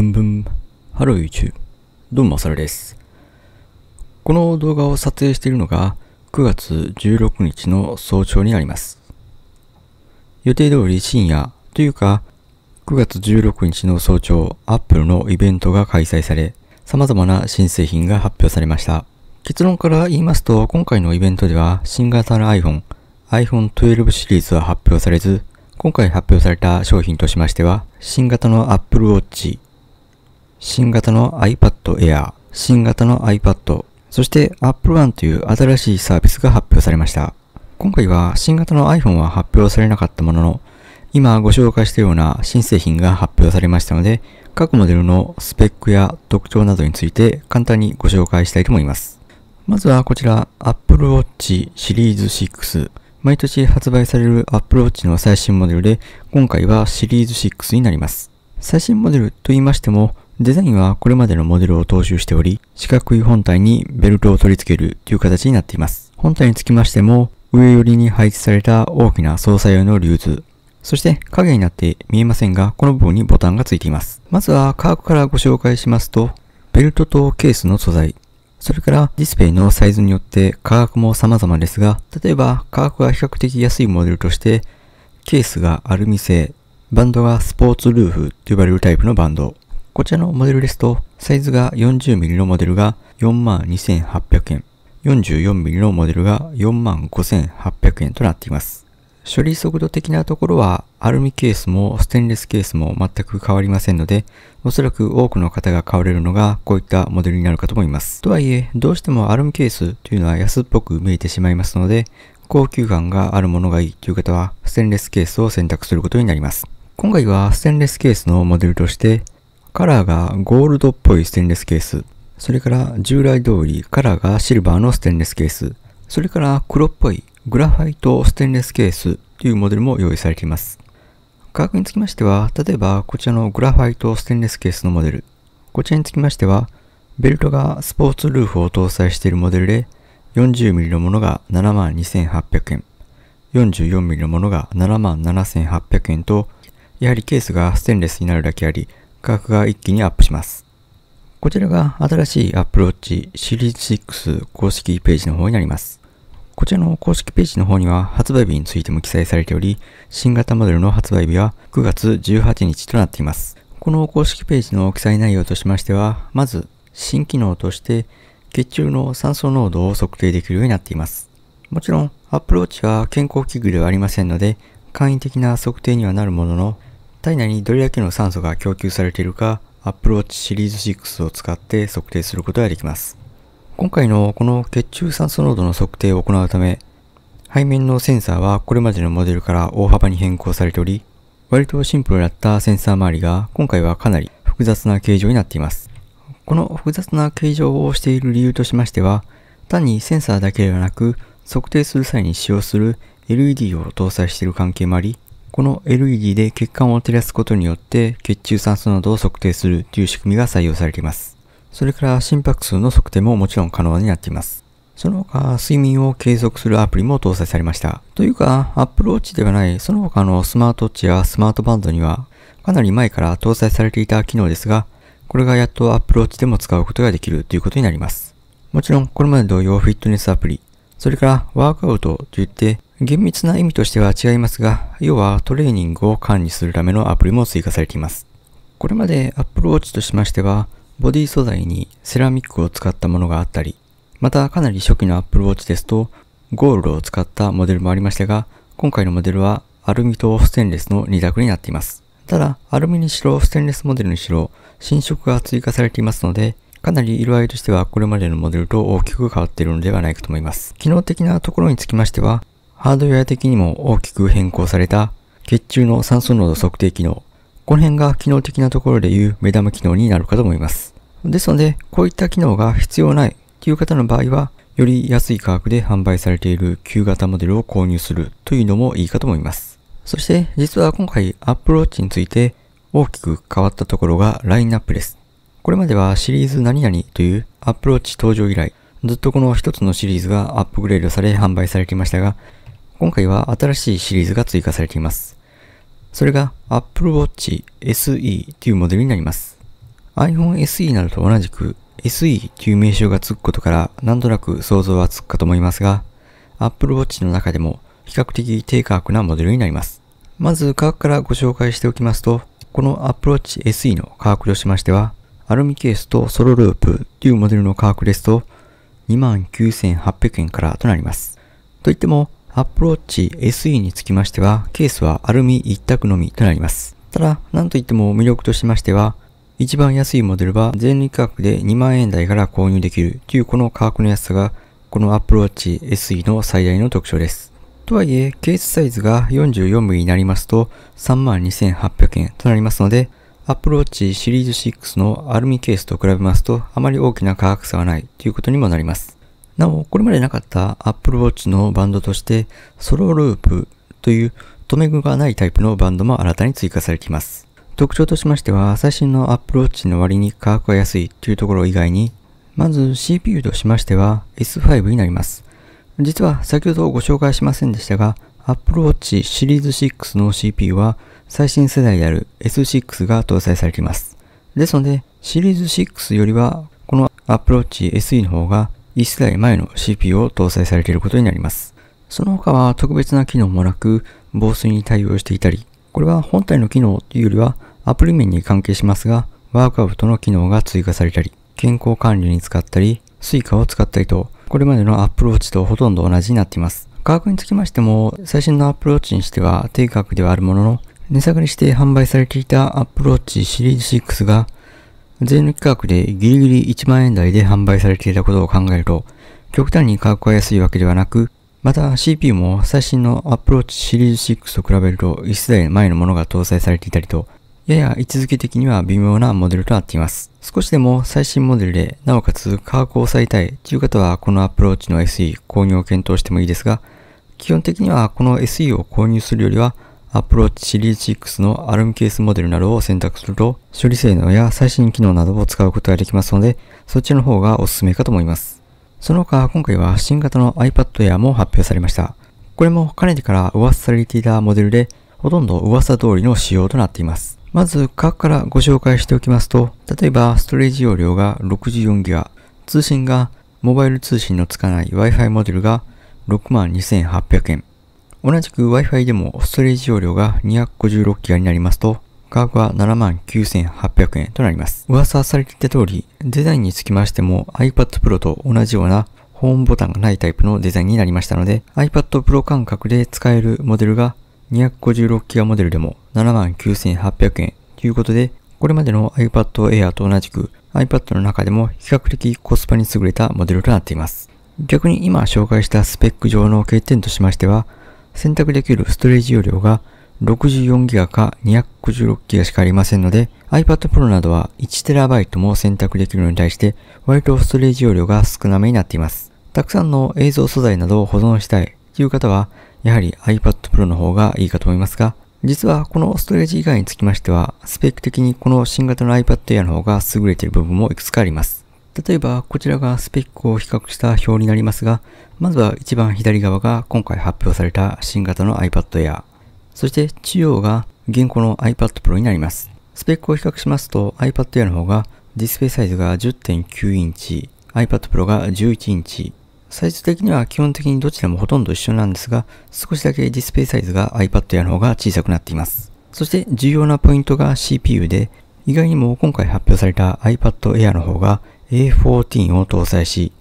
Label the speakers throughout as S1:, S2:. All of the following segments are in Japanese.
S1: ブンブン。ハロー YouTube。どうも、サさです。この動画を撮影しているのが9月16日の早朝になります。予定通り深夜というか9月16日の早朝、Apple のイベントが開催され、様々な新製品が発表されました。結論から言いますと、今回のイベントでは新型の iPhone、iPhone12 シリーズは発表されず、今回発表された商品としましては、新型の Apple Watch 新型の iPad Air、新型の iPad、そして Apple One という新しいサービスが発表されました。今回は新型の iPhone は発表されなかったものの、今ご紹介したような新製品が発表されましたので、各モデルのスペックや特徴などについて簡単にご紹介したいと思います。まずはこちら Apple Watch シリーズ6。毎年発売される Apple Watch の最新モデルで、今回はシリーズ6になります。最新モデルと言いましても、デザインはこれまでのモデルを踏襲しており、四角い本体にベルトを取り付けるという形になっています。本体につきましても、上寄りに配置された大きな操作用の流通、そして影になって見えませんが、この部分にボタンがついています。まずは価格からご紹介しますと、ベルトとケースの素材、それからディスプレイのサイズによって価格も様々ですが、例えば価格が比較的安いモデルとして、ケースがアルミ製、バンドがスポーツルーフと呼ばれるタイプのバンド、こちらのモデルですと、サイズが 40mm のモデルが42,800円、44mm のモデルが45,800円となっています。処理速度的なところはアルミケースもステンレスケースも全く変わりませんので、おそらく多くの方が買われるのがこういったモデルになるかと思います。とはいえ、どうしてもアルミケースというのは安っぽく見えてしまいますので、高級感があるものがいいという方はステンレスケースを選択することになります。今回はステンレスケースのモデルとしてカラーがゴールドっぽいステンレスケース。それから従来通りカラーがシルバーのステンレスケース。それから黒っぽいグラファイトステンレスケースというモデルも用意されています。価格につきましては、例えばこちらのグラファイトステンレスケースのモデル。こちらにつきましては、ベルトがスポーツルーフを搭載しているモデルで、40mm のものが72,800円、44mm のものが77,800円と、やはりケースがステンレスになるだけあり、価格が一気にアップします。こちらが新しい Apple Watch シリーズ6公式ページの方になります。こちらの公式ページの方には発売日についても記載されており、新型モデルの発売日は9月18日となっています。この公式ページの記載内容としましては、まず新機能として血中の酸素濃度を測定できるようになっています。もちろん Apple Watch は健康器具ではありませんので、簡易的な測定にはなるものの、体内にどれだけの酸素が供給されているか Apple Watch シリーズ6を使って測定することができます。今回のこの血中酸素濃度の測定を行うため、背面のセンサーはこれまでのモデルから大幅に変更されており、割とシンプルだったセンサー周りが今回はかなり複雑な形状になっています。この複雑な形状をしている理由としましては、単にセンサーだけではなく、測定する際に使用する LED を搭載している関係もあり、この LED で血管を照らすことによって血中酸素濃度を測定するという仕組みが採用されています。それから心拍数の測定ももちろん可能になっています。その他、睡眠を計測するアプリも搭載されました。というか、Apple Watch ではない、その他のスマートウォッチやスマートバンドには、かなり前から搭載されていた機能ですが、これがやっと Apple Watch でも使うことができるということになります。もちろん、これまで同様フィットネスアプリ、それからワークアウトといって、厳密な意味としては違いますが、要はトレーニングを管理するためのアプリも追加されています。これまで Apple Watch としましては、ボディ素材にセラミックを使ったものがあったり、またかなり初期の Apple Watch ですと、ゴールドを使ったモデルもありましたが、今回のモデルはアルミとステンレスの2択になっています。ただ、アルミにしろステンレスモデルにしろ、新色が追加されていますので、かなり色合いとしてはこれまでのモデルと大きく変わっているのではないかと思います。機能的なところにつきましては、ハードウェア的にも大きく変更された血中の酸素濃度測定機能。この辺が機能的なところでいう目玉機能になるかと思います。ですので、こういった機能が必要ないという方の場合は、より安い価格で販売されている旧型モデルを購入するというのもいいかと思います。そして実は今回 Apple Watch について大きく変わったところがラインナップです。これまではシリーズ何々という Apple Watch 登場以来、ずっとこの一つのシリーズがアップグレードされ販売されていましたが、今回は新しいシリーズが追加されています。それが Apple Watch SE というモデルになります。iPhone SE などと同じく SE という名称がつくことからなんとなく想像はつくかと思いますが、Apple Watch の中でも比較的低価格なモデルになります。まず価格からご紹介しておきますと、この Apple Watch SE の価格としましては、アルミケースとソロループというモデルの価格ですと、29,800円からとなります。といっても、アップローチ SE につきましては、ケースはアルミ一択のみとなります。ただ、なんといっても魅力としましては、一番安いモデルは全理価格で2万円台から購入できるというこの価格の安さが、このアップローチ SE の最大の特徴です。とはいえ、ケースサイズが 44mm になりますと、32,800円となりますので、アップローチシリーズ6のアルミケースと比べますと、あまり大きな価格差はないということにもなります。なお、これまでなかった Apple Watch のバンドとして、ソロループという留め具がないタイプのバンドも新たに追加されています。特徴としましては、最新の Apple Watch の割に価格が安いというところ以外に、まず CPU としましては S5 になります。実は先ほどご紹介しませんでしたが、Apple Watch シリーズ6の CPU は最新世代である S6 が搭載されています。ですので、シリーズ6よりは、この Apple Watch SE の方が1世代前の CPU を搭載されていることになります。その他は特別な機能もなく、防水に対応していたり、これは本体の機能というよりはアプリ面に関係しますが、ワークアウトの機能が追加されたり、健康管理に使ったり、Suica を使ったりと、これまでの Apple Watch とほとんど同じになっています。価格につきましても、最新の Apple Watch にしては低価格ではあるものの、値下がりして販売されていた Apple Watch シリーズ6が税抜き価格でギリギリ1万円台で販売されていたことを考えると、極端に価格が安いわけではなく、また CPU も最新の Apple Watch シリーズ6と比べると1世代前のものが搭載されていたりと、やや位置づけ的には微妙なモデルとなっています。少しでも最新モデルで、なおかつ価格を抑えたいという方はこの Apple Watch の SE 購入を検討してもいいですが、基本的にはこの SE を購入するよりは Approach Series 6の ARM ケースモデルなどを選択すると、処理性能や最新機能などを使うことができますので、そっちの方がおすすめかと思います。その他、今回は新型の iPad Air も発表されました。これもかねてから噂されていたモデルで、ほとんど噂通りの仕様となっています。まず、価格からご紹介しておきますと、例えばストレージ容量が 64GB、通信がモバイル通信のつかない Wi-Fi モデルが62,800円、同じく Wi-Fi でもストレージ容量が 256GB になりますと、価格は79,800円となります。噂されていた通り、デザインにつきましても iPad Pro と同じようなホームボタンがないタイプのデザインになりましたので、iPad Pro 感覚で使えるモデルが 256GB モデルでも79,800円ということで、これまでの iPad Air と同じく iPad の中でも比較的コスパに優れたモデルとなっています。逆に今紹介したスペック上の欠点としましては、選択できるストレージ容量が 64GB か 256GB しかありませんので iPad Pro などは 1TB も選択できるのに対して割とストレージ容量が少なめになっています。たくさんの映像素材などを保存したいという方はやはり iPad Pro の方がいいかと思いますが実はこのストレージ以外につきましてはスペック的にこの新型の iPad Air の方が優れている部分もいくつかあります。例えばこちらがスペックを比較した表になりますが、まずは一番左側が今回発表された新型の iPad Air、そして中央が現行の iPad Pro になります。スペックを比較しますと iPad Air の方がディスプレイサイズが10.9インチ、iPad Pro が11インチ、サイズ的には基本的にどちらもほとんど一緒なんですが、少しだけディスプレイサイズが iPad Air の方が小さくなっています。そして重要なポイントが CPU で、意外にも今回発表された iPad Air の方が A14 を搭載し、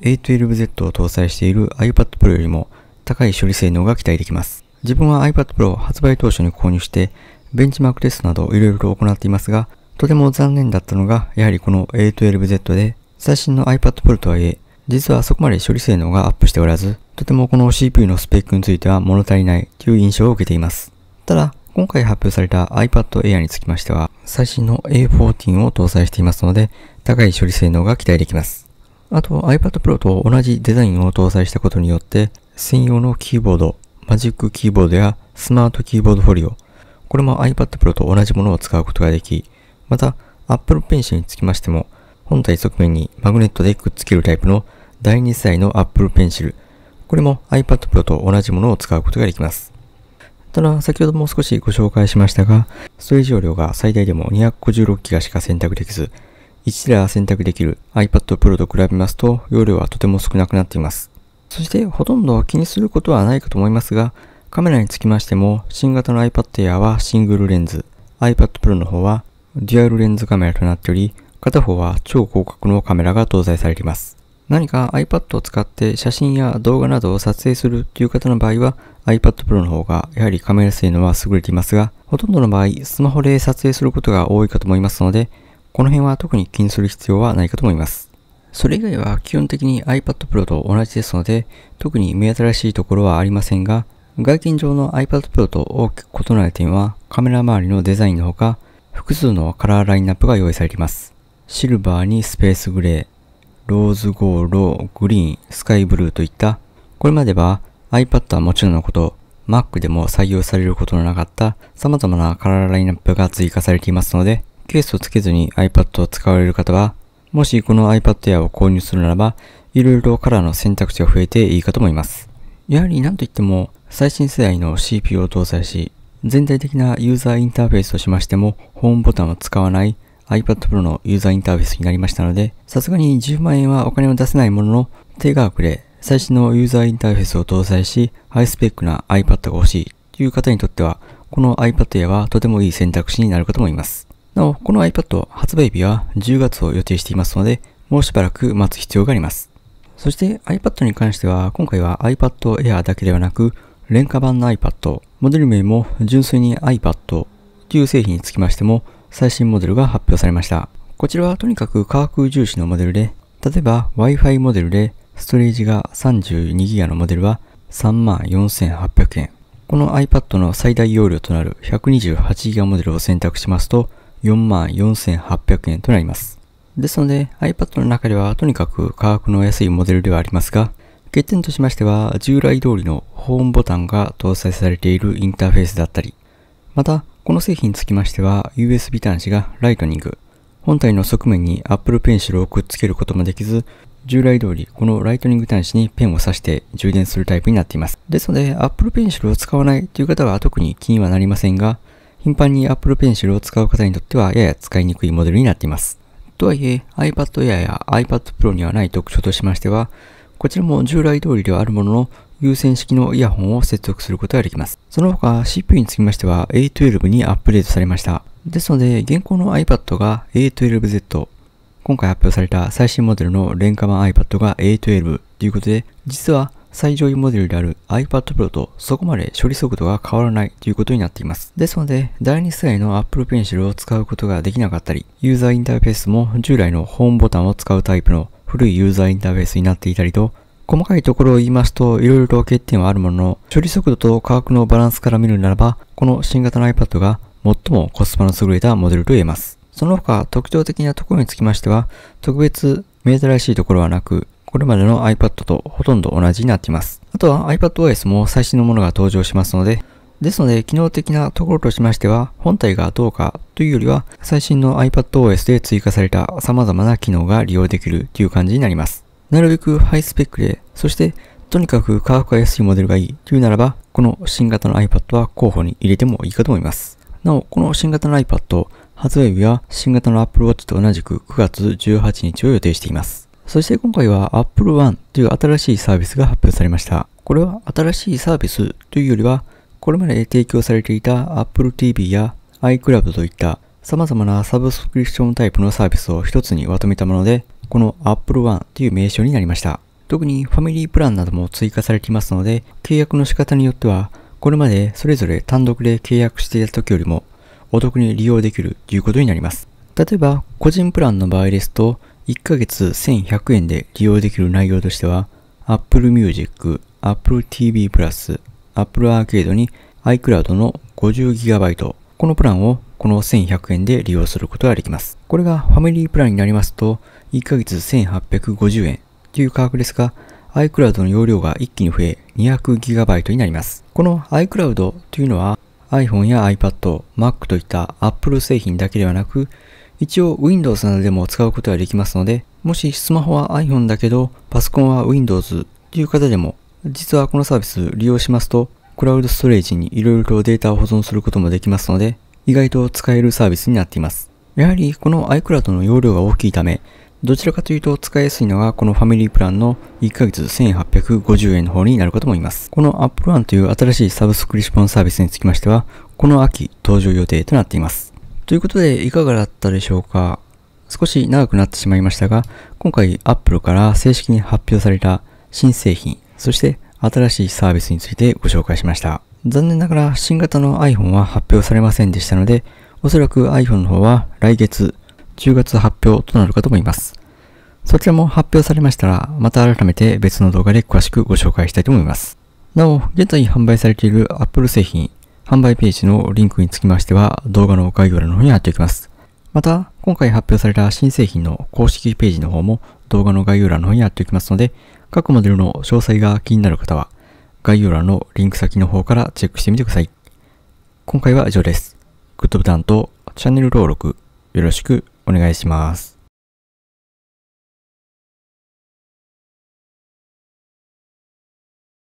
S1: A12Z を搭載している iPad Pro よりも高い処理性能が期待できます。自分は iPad Pro を発売当初に購入して、ベンチマークテストなどいろいろと行っていますが、とても残念だったのが、やはりこの A12Z で、最新の iPad Pro とはいえ、実はそこまで処理性能がアップしておらず、とてもこの CPU のスペックについては物足りないという印象を受けています。ただ、今回発表された iPad Air につきましては、最新の A14 を搭載していますので、高い処理性能が期待できます。あと iPad Pro と同じデザインを搭載したことによって、専用のキーボード、マジックキーボードやスマートキーボードフォリオ、これも iPad Pro と同じものを使うことができ、また Apple Pencil につきましても、本体側面にマグネットでくっつけるタイプの第2世代の Apple Pencil、これも iPad Pro と同じものを使うことができます。ただ、先ほども少しご紹介しましたが、ストレージ容量が最大でも 256GB しか選択できず、1台ラ選択できる iPad Pro と比べますと、容量はとても少なくなっています。そして、ほとんど気にすることはないかと思いますが、カメラにつきましても、新型の iPad Air はシングルレンズ、iPad Pro の方はデュアルレンズカメラとなっており、片方は超広角のカメラが搭載されています。何か iPad を使って写真や動画などを撮影するという方の場合は iPad Pro の方がやはりカメラ性能は優れていますが、ほとんどの場合スマホで撮影することが多いかと思いますので、この辺は特に気にする必要はないかと思います。それ以外は基本的に iPad Pro と同じですので、特に目新しいところはありませんが、外見上の iPad Pro と大きく異なる点はカメラ周りのデザインのほか、複数のカラーラインナップが用意されています。シルバーにスペースグレー、ローズゴーロー、グリーン、スカイブルーといった、これまでは iPad はもちろんのこと、Mac でも採用されることのなかった様々なカラーラインナップが追加されていますので、ケースをつけずに iPad を使われる方は、もしこの iPad Air を購入するならば、色々カラーの選択肢が増えていいかと思います。やはり何といっても、最新世代の CPU を搭載し、全体的なユーザーインターフェースとしましても、ホームボタンを使わない iPad Pro のユーザーインターフェースになりましたので、さすがに10万円はお金を出せないものの、手が遅れ、最新のユーザーインターフェースを搭載し、ハイスペックな iPad が欲しいという方にとっては、この iPad Air はとてもいい選択肢になるかと思います。なお、この iPad 発売日は10月を予定していますので、もうしばらく待つ必要があります。そして iPad に関しては、今回は iPad Air だけではなく、廉価版の iPad、モデル名も純粋に iPad という製品につきましても、最新モデルが発表されました。こちらはとにかく価格重視のモデルで、例えば Wi-Fi モデルでストレージが 32GB のモデルは34,800円。この iPad の最大容量となる 128GB モデルを選択しますと44,800円となります。ですので iPad の中ではとにかく価格の安いモデルではありますが、欠点としましては従来通りのホームボタンが搭載されているインターフェースだったり、またこの製品につきましては USB 端子がライトニング本体の側面に Apple Pencil をくっつけることもできず従来通りこのライトニング端子にペンを挿して充電するタイプになっていますですので Apple Pencil を使わないという方は特に気にはなりませんが頻繁に Apple Pencil を使う方にとってはやや使いにくいモデルになっていますとはいえ iPad Air や iPad Pro にはない特徴としましてはこちらも従来通りではあるものの、有線式のイヤホンを接続することができます。その他 CPU につきましては A12 にアップデートされました。ですので、現行の iPad が A12Z、今回発表された最新モデルの廉価版 iPad が A12 ということで、実は最上位モデルである iPad Pro とそこまで処理速度が変わらないということになっています。ですので、第2世代の Apple Pencil を使うことができなかったり、ユーザーインターフェースも従来のホームボタンを使うタイプの古いユーザーインターフェースになっていたりと、細かいところを言いますと、色々と欠点はあるものの、処理速度と価格のバランスから見るならば、この新型の iPad が最もコスパの優れたモデルと言えます。その他、特徴的なところにつきましては、特別目新しいところはなく、これまでの iPad とほとんど同じになっています。あとは iPadOS も最新のものが登場しますので、ですので、機能的なところとしましては、本体がどうかというよりは、最新の iPadOS で追加された様々な機能が利用できるという感じになります。なるべくハイスペックで、そしてとにかく価格が安いモデルがいいというならば、この新型の iPad は候補に入れてもいいかと思います。なお、この新型の iPad、発売日は新型の Apple Watch と同じく9月18日を予定しています。そして今回は Apple One という新しいサービスが発表されました。これは新しいサービスというよりは、これまで提供されていた Apple TV や iCloud といった様々なサブスクリプションタイプのサービスを一つにまとめたもので、この Apple One という名称になりました。特にファミリープランなども追加されていますので、契約の仕方によっては、これまでそれぞれ単独で契約していた時よりもお得に利用できるということになります。例えば、個人プランの場合ですと、1ヶ月1100円で利用できる内容としては、Apple Music、Apple TV Apple Arcade に iCloud の 50GB このプランをこの1100円で利用することができます。これがファミリープランになりますと、1ヶ月1850円という価格ですが、iCloud の容量が一気に増え 200GB になります。この iCloud というのは iPhone や iPad、Mac といった Apple 製品だけではなく、一応 Windows などでも使うことができますので、もしスマホは iPhone だけどパソコンは Windows という方でも実はこのサービス利用しますと、クラウドストレージにいろいろとデータを保存することもできますので、意外と使えるサービスになっています。やはりこの iCloud の容量が大きいため、どちらかというと使いやすいのがこのファミリープランの1ヶ月1850円の方になるかと思います。この Apple One という新しいサブスクリプションサービスにつきましては、この秋登場予定となっています。ということでいかがだったでしょうか少し長くなってしまいましたが、今回 Apple から正式に発表された新製品そして新しいサービスについてご紹介しました。残念ながら新型の iPhone は発表されませんでしたので、おそらく iPhone の方は来月10月発表となるかと思います。そちらも発表されましたら、また改めて別の動画で詳しくご紹介したいと思います。なお、現在販売されている Apple 製品、販売ページのリンクにつきましては、動画の概要欄の方に貼っておきます。また、今回発表された新製品の公式ページの方も動画の概要欄の方に貼っておきますので、各モデルの詳細が気になる方は、概要欄のリンク先の方からチェックしてみてください。今回は以上です。グッドボタンとチャンネル登録よろしくお願いします。